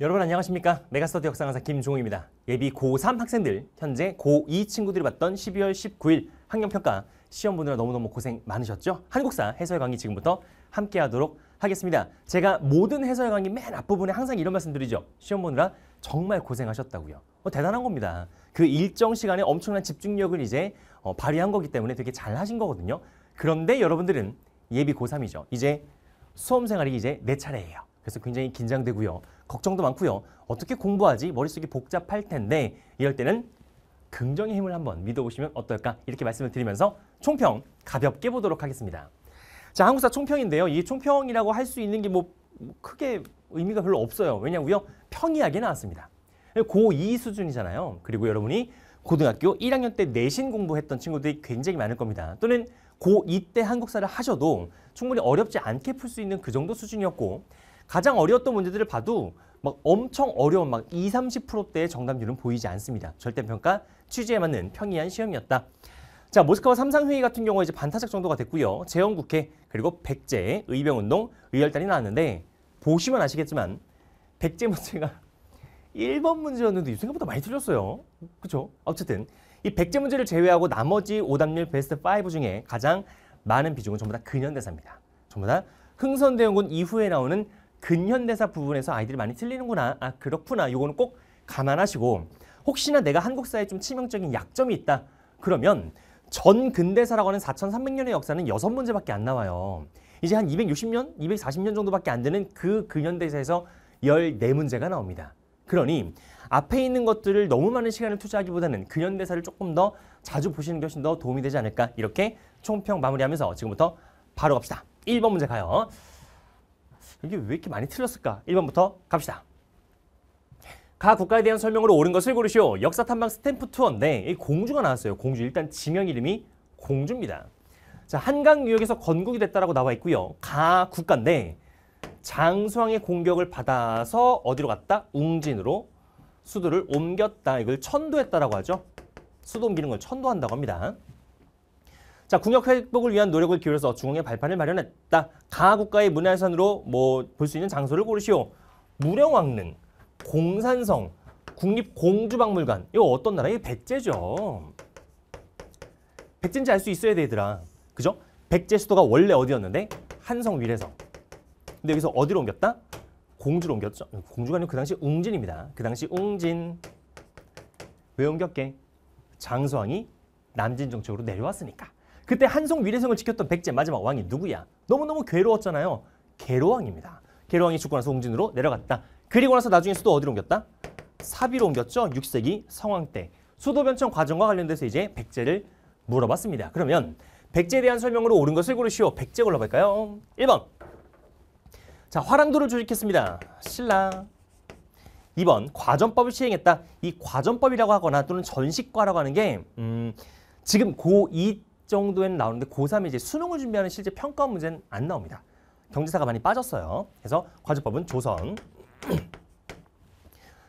여러분 안녕하십니까 메가스터디 역사강사 김종우입니다 예비 고3 학생들 현재 고2 친구들이 봤던 12월 19일 학년평가 시험 보느라 너무너무 고생 많으셨죠? 한국사 해설 강의 지금부터 함께 하도록 하겠습니다 제가 모든 해설 강의 맨 앞부분에 항상 이런 말씀 드리죠 시험 보느라 정말 고생하셨다고요 어, 대단한 겁니다 그 일정 시간에 엄청난 집중력을 이제 어, 발휘한 거기 때문에 되게 잘하신 거거든요 그런데 여러분들은 예비 고3이죠 이제 수험생활이 이제 내 차례예요 그래서 굉장히 긴장되고요. 걱정도 많고요. 어떻게 공부하지? 머릿속이 복잡할 텐데 이럴 때는 긍정의 힘을 한번 믿어보시면 어떨까 이렇게 말씀을 드리면서 총평 가볍게 보도록 하겠습니다. 자 한국사 총평인데요. 이 총평이라고 할 수 있는 게 뭐 크게 의미가 별로 없어요. 왜냐고요? 평이하게 나왔습니다. 고2 수준이잖아요. 그리고 여러분이 고등학교 1학년 때 내신 공부했던 친구들이 굉장히 많을 겁니다. 또는 고2 때 한국사를 하셔도 충분히 어렵지 않게 풀 수 있는 그 정도 수준이었고 가장 어려웠던 문제들을 봐도 막 엄청 어려운 막 2, 30%대의 정답률은 보이지 않습니다. 절대평가 취지에 맞는 평이한 시험이었다. 자, 모스크바 삼상회의 같은 경우에 이제 반타작 정도가 됐고요. 재원국회 그리고 백제, 의병운동, 의열단이 나왔는데 보시면 아시겠지만 백제 문제가 1번 문제였는데 생각보다 많이 틀렸어요. 그렇죠? 어쨌든 이 백제 문제를 제외하고 나머지 오답률 베스트 5 중에 가장 많은 비중은 전부 다 근현대사입니다. 전부 다 흥선대원군 이후에 나오는 근현대사 부분에서 아이들이 많이 틀리는구나. 아, 그렇구나. 이거는꼭 감안하시고 혹시나 내가 한국사에 좀 치명적인 약점이 있다. 그러면 전 근대사라고 하는 4,300년의 역사는 여섯 문제밖에 안 나와요. 이제 한 260년, 240년 정도밖에 안 되는 그 근현대사에서 열네 문제가 나옵니다. 그러니 앞에 있는 것들을 너무 많은 시간을 투자하기보다는 근현대사를 조금 더 자주 보시는 게 훨씬 더 도움이 되지 않을까 이렇게 총평 마무리하면서 지금부터 바로 갑시다. 1번 문제 가요. 이게 왜 이렇게 많이 틀렸을까? 1번부터 갑시다. 각 국가에 대한 설명으로 옳은 것을 고르시오. 역사 탐방 스탬프 투어. 네, 이 공주가 나왔어요. 공주. 일단 지명 이름이 공주입니다. 자, 한강 유역에서 건국이 됐다라고 나와 있고요. 가 국가인데 네, 장수왕의 공격을 받아서 어디로 갔다? 웅진으로 수도를 옮겼다. 이걸 천도했다라고 하죠. 수도 옮기는 걸 천도한다고 합니다. 자, 국력 회복을 위한 노력을 기울여서 중흥의 발판을 마련했다. 가국가의 문화유산으로 뭐 볼 수 있는 장소를 고르시오. 무령왕릉, 공산성, 국립공주박물관. 이거 어떤 나라의 백제죠. 백제인지 알 수 있어야 되더라. 그죠? 백제 수도가 원래 어디였는데? 한성 위래성 근데 여기서 어디로 옮겼다? 공주로 옮겼죠. 공주가 아니고 그 당시 웅진입니다. 그 당시 웅진. 왜 옮겼게? 장수왕이 남진 정책으로 내려왔으니까. 그때 한송 위례성을 지켰던 백제 마지막 왕이 누구야? 너무너무 괴로웠잖아요. 개로왕입니다. 개로왕이 죽고 나서 옹진으로 내려갔다. 그리고 나서 나중에 수도 어디로 옮겼다? 사비로 옮겼죠. 6세기 성황 때. 수도 변천 과정과 관련돼서 이제 백제를 물어봤습니다. 그러면 백제에 대한 설명으로 옳은 것을 고르시오. 백제 골라볼까요? 1번. 자, 화랑도를 조직했습니다. 신라. 2번 과전법을 시행했다. 이 과전법이라고 하거나 또는 전식과라고 하는 게 음, 지금 고2 정도는 에 나오는데 고3에 이제 수능을 준비하는 실제 평가 문제는 안 나옵니다. 경제사가 많이 빠졌어요. 그래서 과제법은 조선.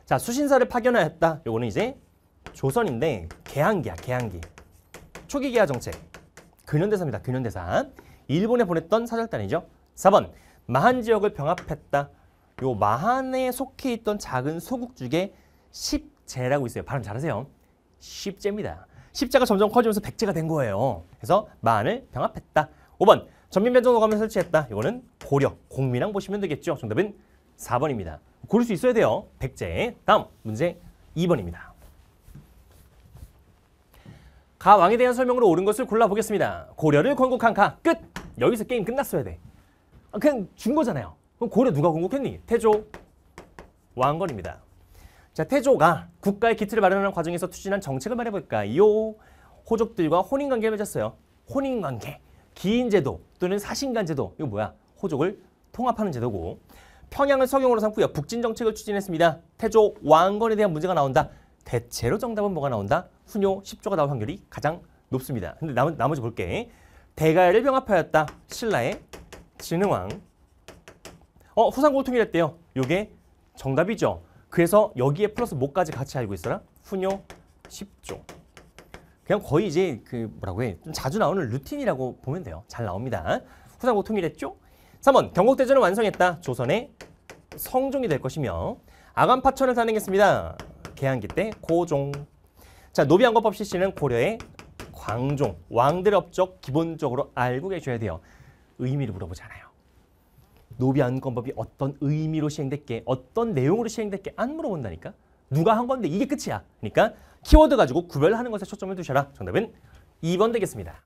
자, 수신사를 파견하였다. 요거는 이제 조선인데 개항기야, 개항기. 초기 개화 정책. 근현대사입니다. 근현대사. 일본에 보냈던 사절단이죠. 4번. 마한 지역을 병합했다. 요 마한에 속해 있던 작은 소국죽에 십제라고 있어요. 발음 잘하세요. 십제입니다. 십자가 점점 커지면서 백제가 된 거예요. 그래서 만을 병합했다. 5번 전민변정도감을 설치했다. 이거는 고려, 공민왕 보시면 되겠죠. 정답은 4번입니다. 고를 수 있어야 돼요. 백제. 다음 문제 2번입니다. 가 왕에 대한 설명으로 옳은 것을 골라보겠습니다. 고려를 건국한 가. 끝! 여기서 게임 끝났어야 돼. 아, 그냥 준 거잖아요. 그럼 고려 누가 건국했니? 태조 왕건입니다. 자, 태조가 국가의 기틀을 마련하는 과정에서 추진한 정책을 말해볼까요? 호족들과 혼인관계를 맺었어요. 혼인관계, 기인제도 또는 사신관제도 이거 뭐야? 호족을 통합하는 제도고 평양을 서경으로 삼고요. 북진정책을 추진했습니다. 태조 왕건에 대한 문제가 나온다. 대체로 정답은 뭐가 나온다? 훈요 10조가 나올 확률이 가장 높습니다. 근데 나, 나머지 볼게. 대가를 병합하였다. 신라의 진흥왕. 어, 후산고통이랬대요 요게 정답이죠. 그래서 여기에 플러스 뭐까지 같이 알고 있어라? 훈요 10조. 그냥 거의 이제 그 뭐라고 해? 좀 자주 나오는 루틴이라고 보면 돼요. 잘 나옵니다. 후상고 통일했죠? 3번 경국대전을 완성했다. 조선의 성종이 될 것이며 아간파천을 단행했습니다. 개항기 때 고종. 자 노비안거법 실시는 고려의 광종. 왕들 업적 기본적으로 알고 계셔야 돼요. 의미를 물어보잖아요. 노비 안건법이 어떤 의미로 시행됐게 어떤 내용으로 시행됐게 안 물어본다니까 누가 한 건데 이게 끝이야 그러니까 키워드 가지고 구별하는 것에 초점을 두셔라 정답은 2번 되겠습니다